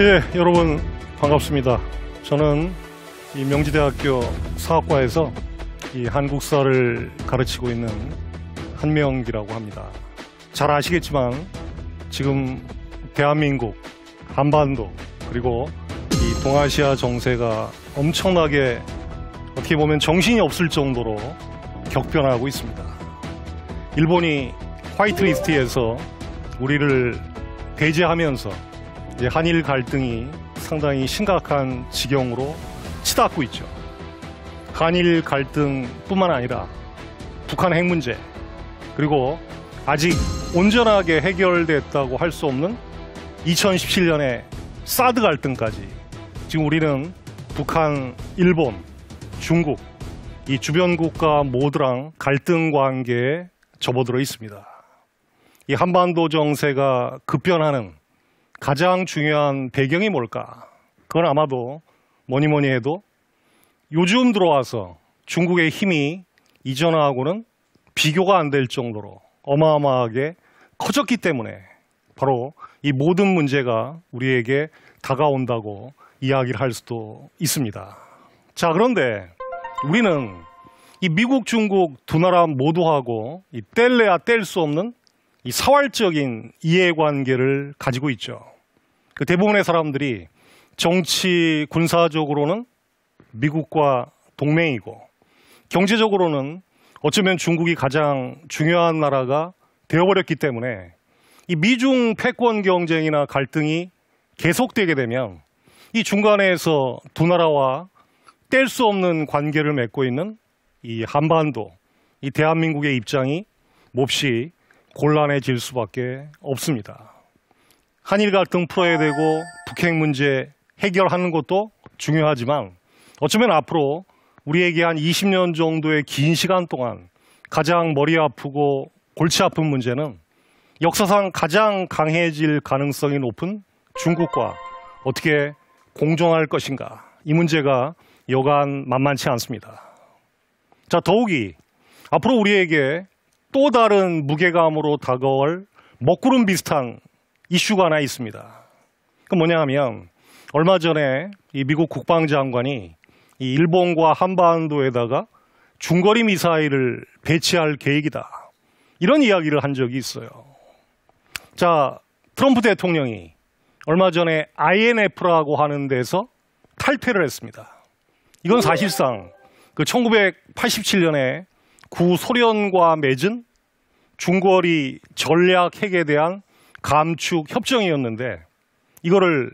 예, 여러분 반갑습니다. 저는 이 명지대학교 사학과에서 이 한국사를 가르치고 있는 한명기라고 합니다. 잘 아시겠지만 지금 대한민국 한반도 그리고 이 동아시아 정세가 엄청나게 어떻게 보면 정신이 없을 정도로 격변하고 있습니다. 일본이 화이트리스트에서 우리를 배제하면서 예, 한일 갈등이 상당히 심각한 지경으로 치닫고 있죠. 한일 갈등뿐만 아니라 북한 핵 문제 그리고 아직 온전하게 해결됐다고 할 수 없는 2017년의 사드 갈등까지 지금 우리는 북한, 일본, 중국 이 주변 국가 모두랑 갈등 관계에 접어들어 있습니다. 이 한반도 정세가 급변하는 가장 중요한 배경이 뭘까? 그건 아마도 뭐니 뭐니 해도 요즘 들어와서 중국의 힘이 이전하고는 비교가 안 될 정도로 어마어마하게 커졌기 때문에 바로 이 모든 문제가 우리에게 다가온다고 이야기를 할 수도 있습니다. 자, 그런데 우리는 이 미국, 중국 두 나라 모두하고 이 뗄래야 뗄 수 없는 이 사활적인 이해관계를 가지고 있죠. 그 대부분의 사람들이 정치 군사적으로는 미국과 동맹이고 경제적으로는 어쩌면 중국이 가장 중요한 나라가 되어버렸기 때문에 이 미중 패권 경쟁이나 갈등이 계속되게 되면 이 중간에서 두 나라와 뗄 수 없는 관계를 맺고 있는 이 한반도, 이 대한민국의 입장이 몹시 곤란해질 수밖에 없습니다. 한일 갈등 풀어야 되고 북핵 문제 해결하는 것도 중요하지만 어쩌면 앞으로 우리에게 한 20년 정도의 긴 시간 동안 가장 머리 아프고 골치 아픈 문제는 역사상 가장 강해질 가능성이 높은 중국과 어떻게 공존할 것인가 이 문제가 여간 만만치 않습니다. 자 더욱이 앞으로 우리에게 또 다른 무게감으로 다가올 먹구름 비슷한 이슈가 하나 있습니다. 그 뭐냐 하면 얼마 전에 이 미국 국방장관이 이 일본과 한반도에다가 중거리 미사일을 배치할 계획이다. 이런 이야기를 한 적이 있어요. 자, 트럼프 대통령이 얼마 전에 INF라고 하는 데서 탈퇴를 했습니다. 이건 사실상 그 1987년에 구소련과 맺은 중거리 전략 핵에 대한 감축 협정이었는데 이거를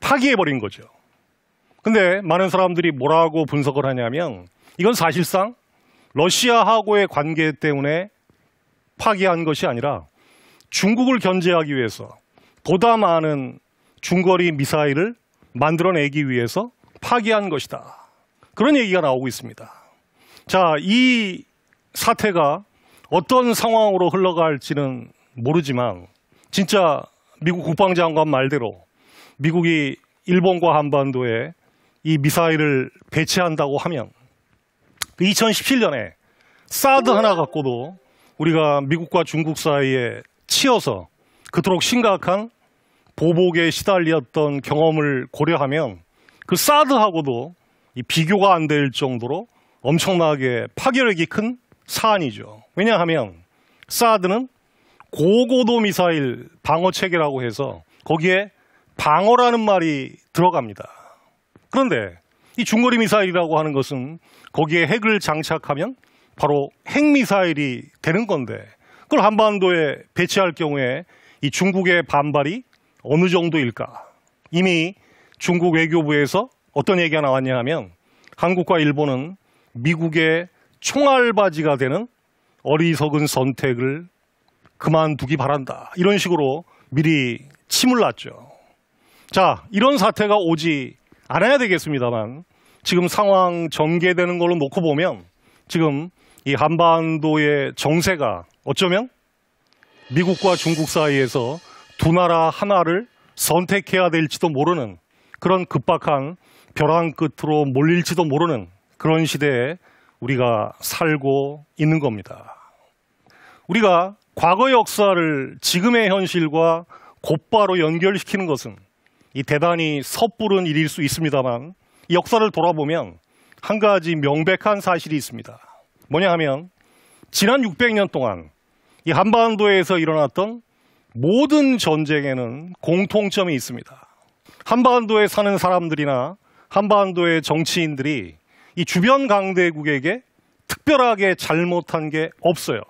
파기해버린 거죠. 근데 많은 사람들이 뭐라고 분석을 하냐면 이건 사실상 러시아하고의 관계 때문에 파기한 것이 아니라 중국을 견제하기 위해서 보다 많은 중거리 미사일을 만들어내기 위해서 파기한 것이다. 그런 얘기가 나오고 있습니다. 자, 이 사태가 어떤 상황으로 흘러갈지는 모르지만 진짜 미국 국방장관 말대로 미국이 일본과 한반도에 이 미사일을 배치한다고 하면 2017년에 사드 하나 갖고도 우리가 미국과 중국 사이에 치여서 그토록 심각한 보복에 시달렸던 경험을 고려하면 그 사드하고도 비교가 안 될 정도로 엄청나게 파괴력이 큰 사안이죠. 왜냐하면 사드는 고고도 미사일 방어 체계라고 해서 거기에 방어라는 말이 들어갑니다. 그런데 이 중거리 미사일이라고 하는 것은 거기에 핵을 장착하면 바로 핵 미사일이 되는 건데 그걸 한반도에 배치할 경우에 이 중국의 반발이 어느 정도일까? 이미 중국 외교부에서 어떤 얘기가 나왔냐 하면 한국과 일본은 미국의 총알바지가 되는 어리석은 선택을 그만두기 바란다. 이런 식으로 미리 침을 놨죠. 자, 이런 사태가 오지 않아야 되겠습니다만 지금 상황 전개되는 걸로 놓고 보면 지금 이 한반도의 정세가 어쩌면 미국과 중국 사이에서 두 나라 하나를 선택해야 될지도 모르는 그런 급박한 벼랑 끝으로 몰릴지도 모르는 그런 시대에 우리가 살고 있는 겁니다. 우리가 과거 역사를 지금의 현실과 곧바로 연결시키는 것은 이 대단히 섣부른 일일 수 있습니다만 이 역사를 돌아보면 한 가지 명백한 사실이 있습니다. 뭐냐 하면 지난 600년 동안 이 한반도에서 일어났던 모든 전쟁에는 공통점이 있습니다. 한반도에 사는 사람들이나 한반도의 정치인들이 이 주변 강대국에게 특별하게 잘못한 게 없어요.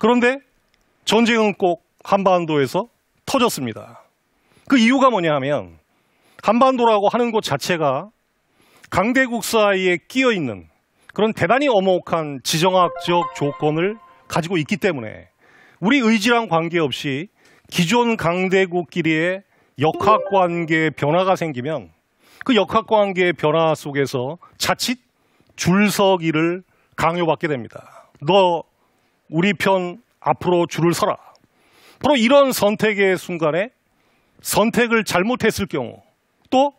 그런데 전쟁은 꼭 한반도에서 터졌습니다. 그 이유가 뭐냐 하면 한반도라고 하는 곳 자체가 강대국 사이에 끼어 있는 그런 대단히 어목한 지정학적 조건을 가지고 있기 때문에 우리 의지랑 관계없이 기존 강대국끼리의 역학 관계 변화가 생기면 그 역학 관계의 변화 속에서 자칫 줄서기를 강요받게 됩니다. 너 우리 편 앞으로 줄을 서라. 바로 이런 선택의 순간에 선택을 잘못했을 경우 또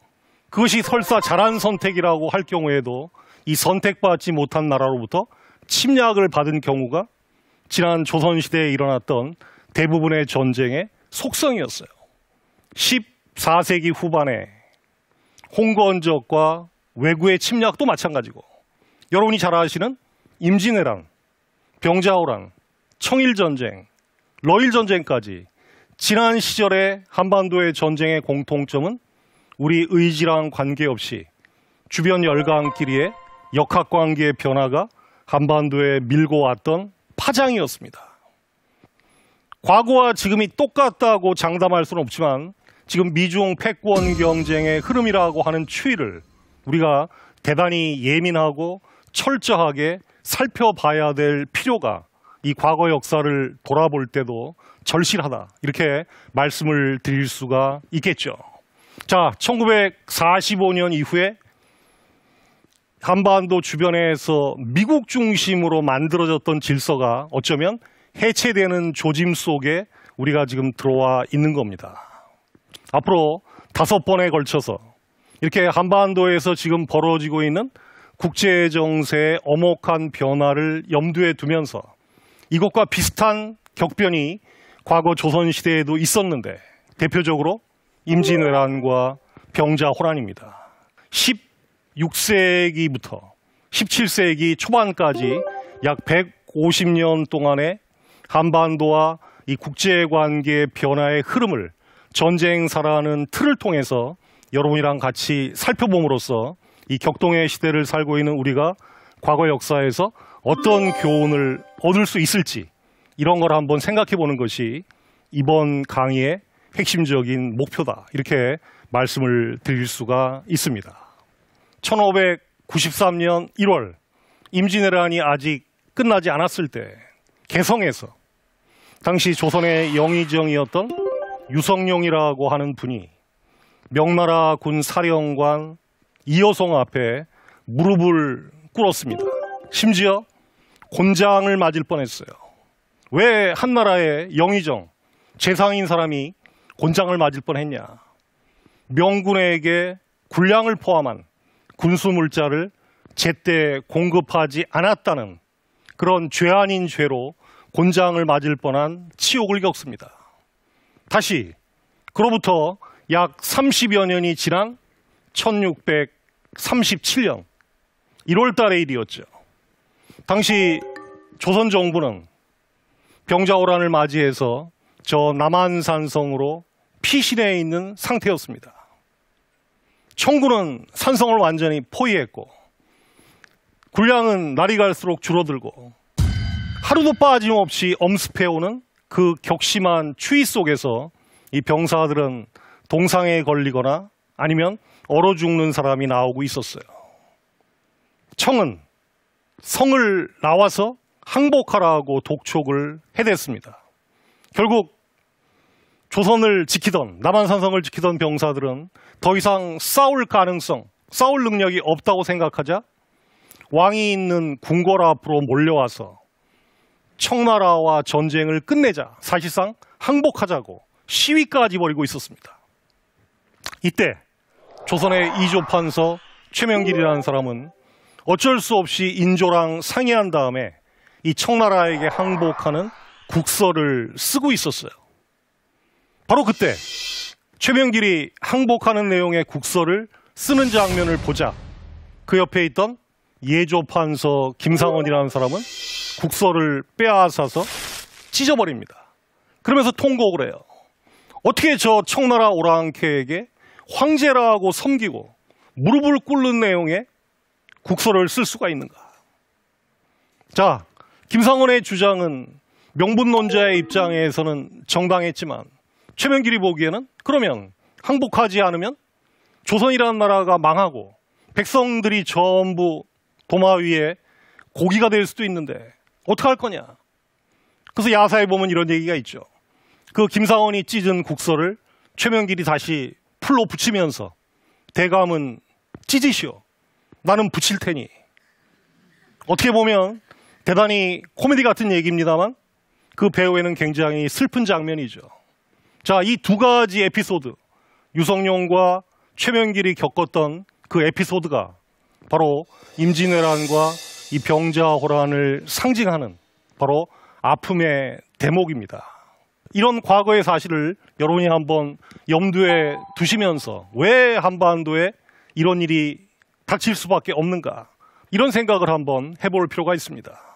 그것이 설사 잘한 선택이라고 할 경우에도 이 선택받지 못한 나라로부터 침략을 받은 경우가 지난 조선시대에 일어났던 대부분의 전쟁의 속성이었어요. 14세기 후반에 홍건적과 외구의 침략도 마찬가지고 여러분이 잘 아시는 임진왜란, 병자호란, 청일전쟁, 러일전쟁까지 지난 시절의 한반도의 전쟁의 공통점은 우리 의지랑 관계없이 주변 열강끼리의 역학관계의 변화가 한반도에 밀고 왔던 파장이었습니다. 과거와 지금이 똑같다고 장담할 수는 없지만 지금 미중 패권 경쟁의 흐름이라고 하는 추이를 우리가 대단히 예민하고 철저하게 살펴봐야 될 필요가 이 과거 역사를 돌아볼 때도 절실하다 이렇게 말씀을 드릴 수가 있겠죠. 자, 1945년 이후에 한반도 주변에서 미국 중심으로 만들어졌던 질서가 어쩌면 해체되는 조짐 속에 우리가 지금 들어와 있는 겁니다. 앞으로 다섯 번에 걸쳐서 이렇게 한반도에서 지금 벌어지고 있는 국제 정세의 엄혹한 변화를 염두에 두면서 이것과 비슷한 격변이 과거 조선 시대에도 있었는데 대표적으로 임진왜란과 병자호란입니다. 16세기부터 17세기 초반까지 약 150년 동안의 한반도와 이 국제 관계의 변화의 흐름을 전쟁사라는 틀을 통해서 여러분이랑 같이 살펴봄으로써 이 격동의 시대를 살고 있는 우리가 과거 역사에서 어떤 교훈을 얻을 수 있을지 이런 걸 한번 생각해 보는 것이 이번 강의의 핵심적인 목표다. 이렇게 말씀을 드릴 수가 있습니다. 1593년 1월 임진왜란이 아직 끝나지 않았을 때 개성에서 당시 조선의 영의정이었던 유성룡이라고 하는 분이 명나라 군 사령관 이여성 앞에 무릎을 꿇었습니다. 심지어 곤장을 맞을 뻔했어요. 왜 한나라의 영의정 재상인 사람이 곤장을 맞을 뻔했냐? 명군에게 군량을 포함한 군수 물자를 제때 공급하지 않았다는 그런 죄 아닌 죄로 곤장을 맞을 뻔한 치욕을 겪습니다. 다시 그로부터 약 30여 년이 지난 1637년 1월 달의 일이었죠. 당시 조선 정부는 병자호란을 맞이해서 저 남한산성으로 피신해 있는 상태였습니다. 청군은 산성을 완전히 포위했고 군량은 날이 갈수록 줄어들고 하루도 빠짐없이 엄습해오는 그 격심한 추위 속에서 이 병사들은 동상에 걸리거나 아니면 얼어 죽는 사람이 나오고 있었어요. 청은 성을 나와서 항복하라고 독촉을 해댔습니다. 결국 조선을 지키던 남한산성을 지키던 병사들은 더 이상 싸울 가능성, 싸울 능력이 없다고 생각하자 왕이 있는 궁궐 앞으로 몰려와서 청나라와 전쟁을 끝내자 사실상 항복하자고 시위까지 벌이고 있었습니다. 이때 조선의 이조 판서 최명길이라는 사람은 어쩔 수 없이 인조랑 상의한 다음에 이 청나라에게 항복하는 국서를 쓰고 있었어요. 바로 그때 최명길이 항복하는 내용의 국서를 쓰는 장면을 보자 그 옆에 있던 예조판서 김상원이라는 사람은 국서를 빼앗아서 찢어버립니다. 그러면서 통곡을 해요. 어떻게 저 청나라 오랑캐에게 황제라고 섬기고 무릎을 꿇는 내용의 국서를 쓸 수가 있는가? 자, 김상원의 주장은 명분론자의 입장에서는 정당했지만 최명길이 보기에는 그러면 항복하지 않으면 조선이라는 나라가 망하고 백성들이 전부 도마 위에 고기가 될 수도 있는데 어떻게 할 거냐? 그래서 야사에 보면 이런 얘기가 있죠. 그 김상원이 찢은 국서를 최명길이 다시 풀로 붙이면서 대감은 찢으시오. 나는 붙일 테니. 어떻게 보면 대단히 코미디 같은 얘기입니다만 그 배우에는 굉장히 슬픈 장면이죠. 자, 이 두 가지 에피소드, 유성룡과 최명길이 겪었던 그 에피소드가 바로 임진왜란과 이 병자호란을 상징하는 바로 아픔의 대목입니다. 이런 과거의 사실을 여러분이 한번 염두에 두시면서 왜 한반도에 이런 일이 닥칠 수밖에 없는가 이런 생각을 한번 해볼 필요가 있습니다.